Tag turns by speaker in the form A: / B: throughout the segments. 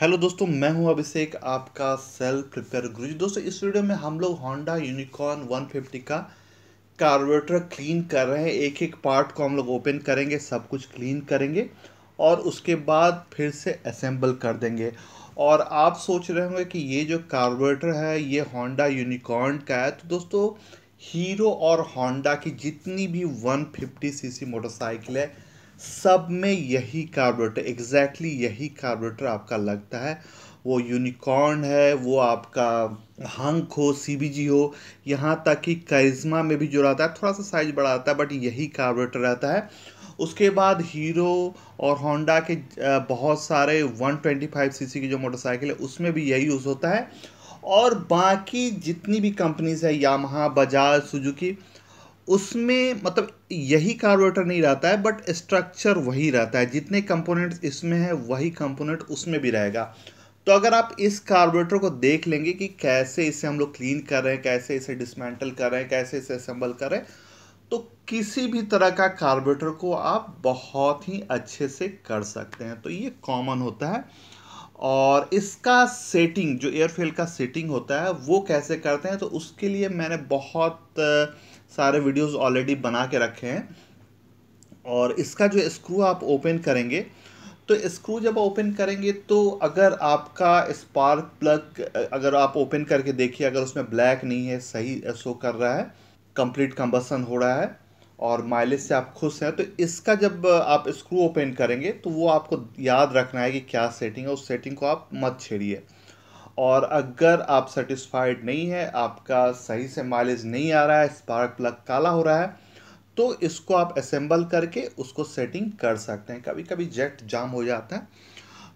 A: hello दोस्तों मैं हूं अभिषेक आपका सेल्फ प्रिपेयर गुरुजी दोस्तों इस वीडियो में हम लोग होंडा यूनिकॉर्न 150 का कार्बोरेटर क्लीन कर रहे हैं एक एक पार्ट को हम लोग ओपन करेंगे सब कुछ क्लीन करेंगे और उसके बाद फिर से असेंबल कर देंगे और आप सोच रहे होंगे कि ये जो कार्बोरेटर है ये होंडा यूनिकॉर्न का है तो दोस्तों हीरो और होंडा की जितनी भी 150 सीसी मोटरसाइकिल है सब में यही कार्बोरेटर एग्जैक्टली exactly यही कार्बोरेटर आपका लगता है वो यूनिकॉर्न है वो आपका हंक हो सी हो यहाँ तक कि करिश्मा में भी जो रहता है थोड़ा सा साइज बड़ा आता है बट यही कार्बोरेटर रहता है उसके बाद हीरो और होंडा के बहुत सारे 125 सीसी की जो मोटरसाइकिल है उसमें भी यही यूज़ होता है और बाकी जितनी भी कंपनीज है यामहा बजाज सुजुकी उसमें मतलब यही कार्बोरेटर नहीं रहता है बट स्ट्रक्चर वही रहता है जितने कंपोनेंट्स इसमें है वही कंपोनेंट उसमें भी रहेगा तो अगर आप इस कार्बोरेटर को देख लेंगे कि कैसे इसे हम लोग क्लीन कर रहे हैं कैसे इसे डिसमेंटल कर रहे हैं कैसे इसे असेंबल कर रहे हैं तो किसी भी तरह का कार्बोरेटर को आप बहुत ही अच्छे से कर सकते हैं तो ये कॉमन होता है और इसका सेटिंग जो एयरफेल का सेटिंग होता है वो कैसे करते हैं तो उसके लिए मैंने बहुत सारे वीडियोस ऑलरेडी बना के रखे हैं और इसका जो स्क्रू आप ओपन करेंगे तो स्क्रू जब ओपन करेंगे तो अगर आपका स्पार्क प्लग अगर आप ओपन करके देखिए अगर उसमें ब्लैक नहीं है सही शो कर रहा है कंप्लीट कंबसन हो रहा है और माइलेज से आप खुश हैं तो इसका जब आप स्क्रू ओपन करेंगे तो वो आपको याद रखना है कि क्या सेटिंग है उस सेटिंग को आप मत छेड़िए और अगर आप सेटिस्फाइड नहीं है आपका सही से माइलेज नहीं आ रहा है स्पार्क प्लग काला हो रहा है तो इसको आप असेंबल करके उसको सेटिंग कर सकते हैं कभी कभी जेट जाम हो जाता है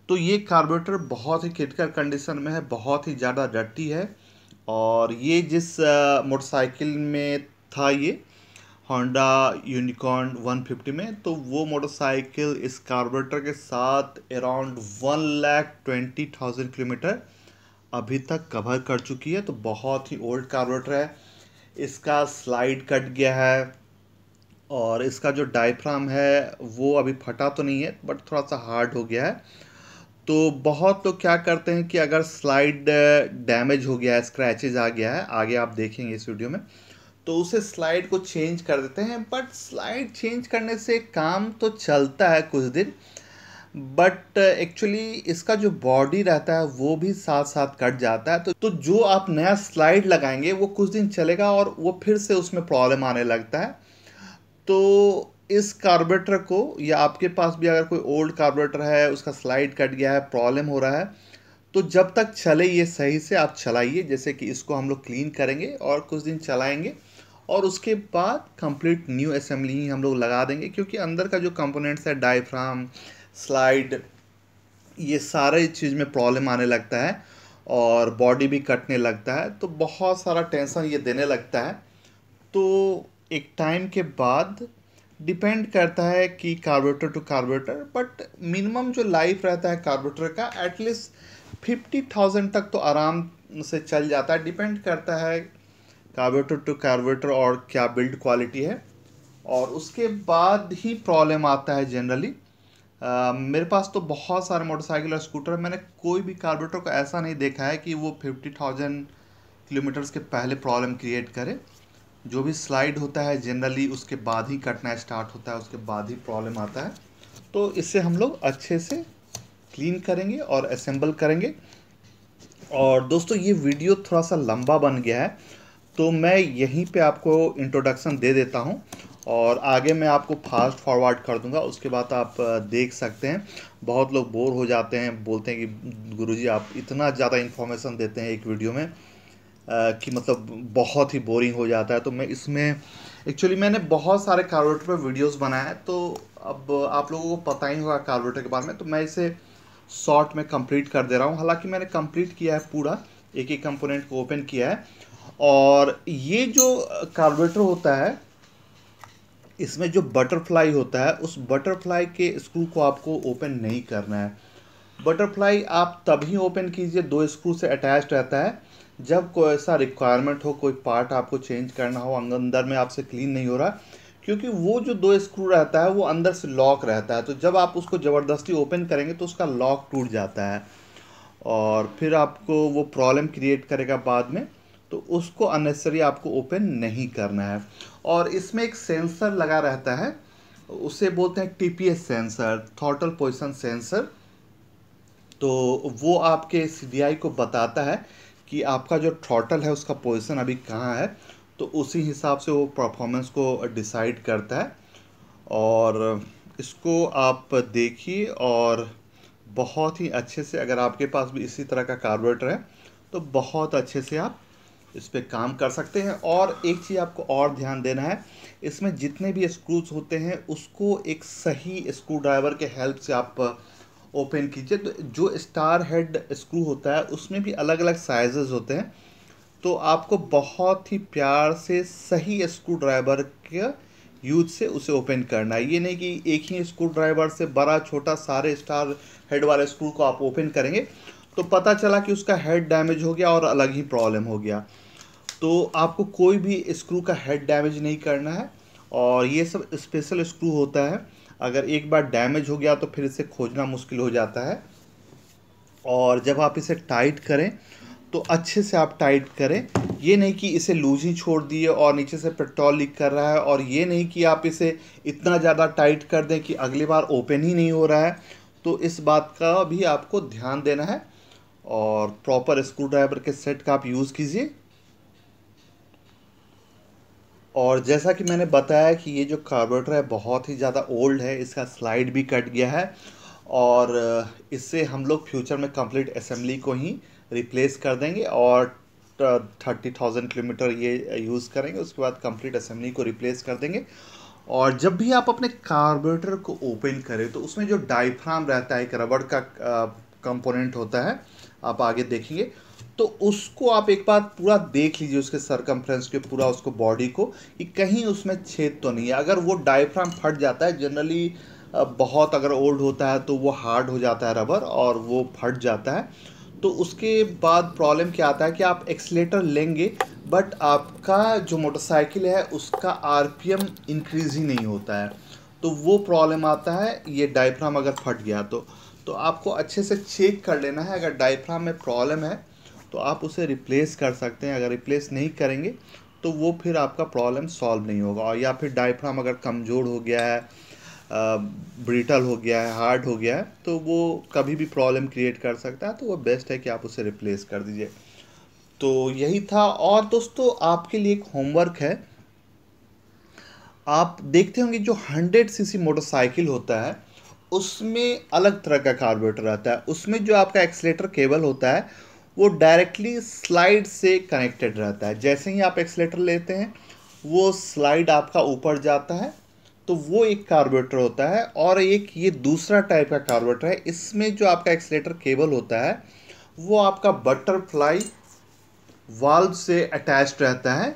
A: तो ये कार्बोरेटर बहुत ही क्रिटिकल कंडीशन में है बहुत ही ज़्यादा डट्टी है और ये जिस मोटरसाइकिल में था ये होंडा यूनिकॉर्न 150 में तो वो मोटरसाइकिल इस कार्बोरेटर के साथ around one lakh twenty thousand kilometre अभी तक कवर कर चुकी है तो बहुत ही ओल्ड कार्बोरेटर है इसका स्लाइड कट गया है और इसका जो डायफ्राम है वो अभी फटा तो नहीं है बट थोड़ा सा हार्ड हो गया है तो बहुत लोग क्या करते हैं कि अगर स्लाइड डैमेज हो गया है स्क्रैचेज आ गया है आगे आप देखेंगे इस वीडियो में तो उसे स्लाइड को चेंज कर देते हैं बट स्लाइड चेंज करने से काम तो चलता है कुछ दिन बट एक्चुअली uh, इसका जो बॉडी रहता है वो भी साथ साथ कट जाता है तो तो जो आप नया स्लाइड लगाएंगे वो कुछ दिन चलेगा और वो फिर से उसमें प्रॉब्लम आने लगता है तो इस कार्बोरेटर को या आपके पास भी अगर कोई ओल्ड कार्बोरेटर है उसका स्लाइड कट गया है प्रॉब्लम हो रहा है तो जब तक चले ये सही से आप चलाइए जैसे कि इसको हम लोग क्लीन करेंगे और कुछ दिन चलाएंगे और उसके बाद कंप्लीट न्यू असेंबली ही हम लोग लगा देंगे क्योंकि अंदर का जो कंपोनेंट्स है डायफ्राम स्लाइड ये सारे चीज़ में प्रॉब्लम आने लगता है और बॉडी भी कटने लगता है तो बहुत सारा टेंशन ये देने लगता है तो एक टाइम के बाद डिपेंड करता है कि carburettor to carburettor but minimum जो लाइफ रहता है कार्बोरेटर का एटलीस्ट फिफ्टी थाउजेंड तक तो आराम से चल जाता है डिपेंड करता है कार्बोरेटर टू कार्बोरेटर और क्या बिल्ड क्वालिटी है और उसके बाद ही प्रॉब्लम आता है जनरली मेरे पास तो बहुत सारे मोटरसाइकिल और स्कूटर मैंने कोई भी कार्बोरेटर को ऐसा नहीं देखा है कि वो फिफ्टी थाउजेंड किलोमीटर्स के पहले प्रॉब्लम क्रिएट करे जो भी स्लाइड होता है जनरली उसके बाद ही कटना स्टार्ट होता है उसके बाद ही प्रॉब्लम आता है तो इससे हम लोग अच्छे से क्लीन करेंगे और असेंबल करेंगे और दोस्तों ये वीडियो थोड़ा सा लंबा बन गया है तो मैं यहीं पे आपको इंट्रोडक्शन दे देता हूँ और आगे मैं आपको फास्ट फॉरवर्ड कर दूंगा उसके बाद आप देख सकते हैं बहुत लोग बोर हो जाते हैं बोलते हैं कि गुरुजी आप इतना ज़्यादा इन्फॉर्मेशन देते हैं एक वीडियो में कि मतलब बहुत ही बोरिंग हो जाता है तो मैं इसमें एक्चुअली मैंने बहुत सारे कार्बोरेटर पर वीडियोस बनाए हैं तो अब आप लोगों को पता ही होगा कार्बोरेटर के बारे में तो मैं इसे शॉर्ट में कंप्लीट कर दे रहा हूँ हालांकि मैंने कंप्लीट किया है पूरा एक एक कंपोनेंट को ओपन किया है और ये जो कार्बोरेटर होता है इसमें जो बटरफ्लाई होता है उस बटरफ्लाई के स्क्रू को आपको ओपन नहीं करना है बटरफ्लाई आप तभी ओपन कीजिए दो स्क्रू से अटैच रहता है जब कोई ऐसा रिक्वायरमेंट हो कोई पार्ट आपको चेंज करना हो अंदर में आपसे क्लीन नहीं हो रहा क्योंकि वो जो दो स्क्रू रहता है वो अंदर से लॉक रहता है तो जब आप उसको ज़बरदस्ती ओपन करेंगे तो उसका लॉक टूट जाता है और फिर आपको वो प्रॉब्लम क्रिएट करेगा बाद में तो उसको अननेसरी आपको ओपन नहीं करना है और इसमें एक सेंसर लगा रहता है उसे बोलते हैं TPS sensor throttle position sensor तो वो आपके सीडीआई को बताता है कि आपका जो थॉटल है उसका पोजिशन अभी कहाँ है तो उसी हिसाब से वो परफॉर्मेंस को डिसाइड करता है और इसको आप देखिए और बहुत ही अच्छे से अगर आपके पास भी इसी तरह का कार्बोरेटर है तो बहुत अच्छे से आप इस पर काम कर सकते हैं और एक चीज़ आपको और ध्यान देना है इसमें जितने भी स्क्रूज होते हैं उसको एक सही स्क्रू ड्राइवर के हेल्प से आप ओपन कीजिए तो जो स्टार हेड स्क्रू होता है उसमें भी अलग अलग साइजेस होते हैं तो आपको बहुत ही प्यार से सही स्क्रू ड्राइवर के यूज से उसे ओपन करना है ये नहीं कि एक ही स्क्रू ड्राइवर से बड़ा छोटा सारे स्टार हेड वाले स्क्रू को आप ओपन करेंगे तो पता चला कि उसका हेड डैमेज हो गया और अलग ही प्रॉब्लम हो गया तो आपको कोई भी स्क्रू का हेड डैमेज नहीं करना है और ये सब स्पेशल स्क्रू होता है अगर एक बार डैमेज हो गया तो फिर इसे खोजना मुश्किल हो जाता है और जब आप इसे टाइट करें तो अच्छे से आप टाइट करें ये नहीं कि इसे लूज ही छोड़ दिए और नीचे से पेट्रोल लीक कर रहा है और ये नहीं कि आप इसे इतना ज़्यादा टाइट कर दें कि अगली बार ओपन ही नहीं हो रहा है तो इस बात का भी आपको ध्यान देना है और प्रॉपर स्क्रू ड्राइवर के सेट का आप यूज़ कीजिए और जैसा कि मैंने बताया कि ये जो कार्बोरेटर है बहुत ही ज़्यादा ओल्ड है इसका स्लाइड भी कट गया है और इससे हम लोग फ्यूचर में कंप्लीट असेंबली को ही रिप्लेस कर देंगे और थर्टी थाउजेंड किलोमीटर ये यूज़ करेंगे उसके बाद कंप्लीट असेंबली को रिप्लेस कर देंगे और जब भी आप अपने कार्बोरेटर को ओपन करें तो उसमें जो डाइफ्राम रहता है एक रबड़ का कंपोनेंट होता है आप आगे देखेंगे तो उसको आप एक बार पूरा देख लीजिए उसके सरकमफ्रेंस के पूरा उसको बॉडी को कि कहीं उसमें छेद तो नहीं है अगर वो डायफ्राम फट जाता है जनरली बहुत अगर ओल्ड होता है तो वो हार्ड हो जाता है रबर और वो फट जाता है तो उसके बाद प्रॉब्लम क्या आता है कि आप एक्सलेटर लेंगे बट आपका जो मोटरसाइकिल है उसका आर इंक्रीज ही नहीं होता है तो वो प्रॉब्लम आता है ये डायफ्राम अगर फट गया तो तो आपको अच्छे से चेक कर लेना है अगर डायफ्राम में प्रॉब्लम है तो आप उसे रिप्लेस कर सकते हैं अगर रिप्लेस नहीं करेंगे तो वो फिर आपका प्रॉब्लम सॉल्व नहीं होगा और या फिर डायफ्राम अगर कमज़ोर हो गया है ब्रिटल हो गया है हार्ड हो गया है तो वो कभी भी प्रॉब्लम क्रिएट कर सकता है तो वो बेस्ट है कि आप उसे रिप्लेस कर दीजिए तो यही था और दोस्तों आपके लिए एक होमवर्क है आप देखते होंगे जो हंड्रेड सीसी मोटरसाइकिल होता है उसमें अलग तरह का कार्बोरेटर रहता है उसमें जो आपका एक्सलेटर केबल होता है वो डायरेक्टली स्लाइड से कनेक्टेड रहता है जैसे ही आप एक्सलेटर लेते हैं वो स्लाइड आपका ऊपर जाता है तो वो एक कार्बोरेटर होता है और एक ये दूसरा टाइप का कार्बोरेटर है इसमें जो आपका एक्सलेटर केबल होता है वो आपका बटरफ्लाई वाल्व से अटैच रहता है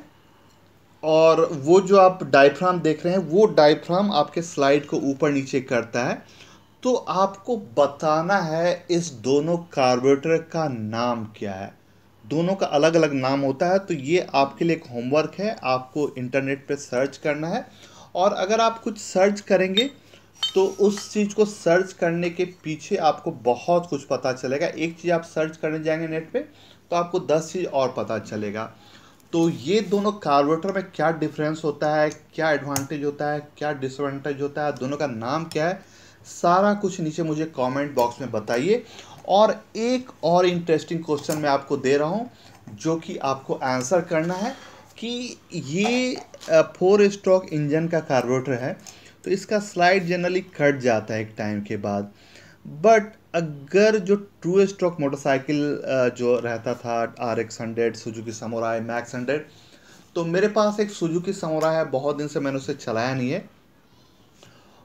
A: और वो जो आप डायफ्राम देख रहे हैं वो डायफ्राम आपके स्लाइड को ऊपर नीचे करता है तो आपको बताना है इस दोनों कार्बोरेटर का नाम क्या है दोनों का अलग अलग नाम होता है तो ये आपके लिए एक होमवर्क है आपको इंटरनेट पे सर्च करना है और अगर आप कुछ सर्च करेंगे तो उस चीज़ को सर्च करने के पीछे आपको बहुत कुछ पता चलेगा एक चीज़ आप सर्च करने जाएंगे नेट पे तो आपको दस चीज़ और पता चलेगा तो ये दोनों कार्बोरेटर में क्या डिफरेंस होता है क्या एडवांटेज होता है क्या डिसएडवांटेज होता है दोनों का नाम क्या है सारा कुछ नीचे मुझे कमेंट बॉक्स में बताइए और एक और इंटरेस्टिंग क्वेश्चन मैं आपको दे रहा हूँ जो कि आपको आंसर करना है कि ये फोर स्ट्रोक इंजन का कार्बोरेटर है तो इसका स्लाइड जनरली कट जाता है एक टाइम के बाद बट अगर जो टू स्ट्रोक मोटरसाइकिल जो रहता था R X hundred Suzuki Samurai Max hundred तो मेरे पास एक सुजुकी समोरा है बहुत दिन से मैंने उसे चलाया नहीं है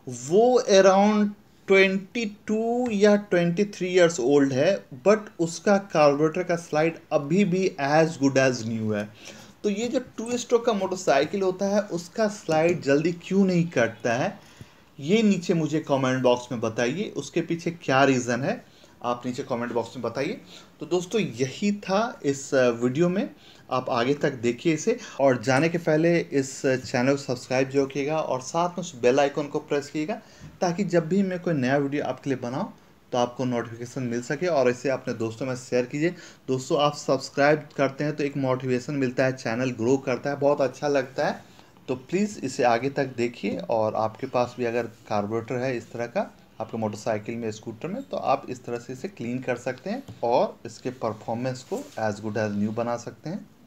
A: वो अराउंड 22 या 23 ईयर्स ओल्ड है बट उसका कार्बोरेटर का स्लाइड अभी भी एज गुड एज न्यू है तो ये जो टू स्ट्रोक का मोटरसाइकिल होता है उसका स्लाइड जल्दी क्यों नहीं कटता है ये नीचे मुझे कमेंट बॉक्स में बताइए उसके पीछे क्या रीज़न है आप नीचे कमेंट बॉक्स में बताइए तो दोस्तों यही था इस वीडियो में आप आगे तक देखिए इसे और जाने के पहले इस चैनल को सब्सक्राइब जो कीजिएगा और साथ में उस बेल आइकन को प्रेस कीजिएगा ताकि जब भी मैं कोई नया वीडियो आपके लिए बनाऊँ तो आपको नोटिफिकेशन मिल सके और इसे अपने दोस्तों में शेयर कीजिए दोस्तों आप सब्सक्राइब करते हैं तो एक मोटिवेशन मिलता है चैनल ग्रो करता है बहुत अच्छा लगता है तो प्लीज़ इसे आगे तक देखिए और आपके पास भी अगर कार्बोरेटर है इस तरह का आपके मोटरसाइकिल में स्कूटर में तो आप इस तरह से इसे क्लीन कर सकते हैं और इसके परफॉर्मेंस को एज गुड एज न्यू बना सकते हैं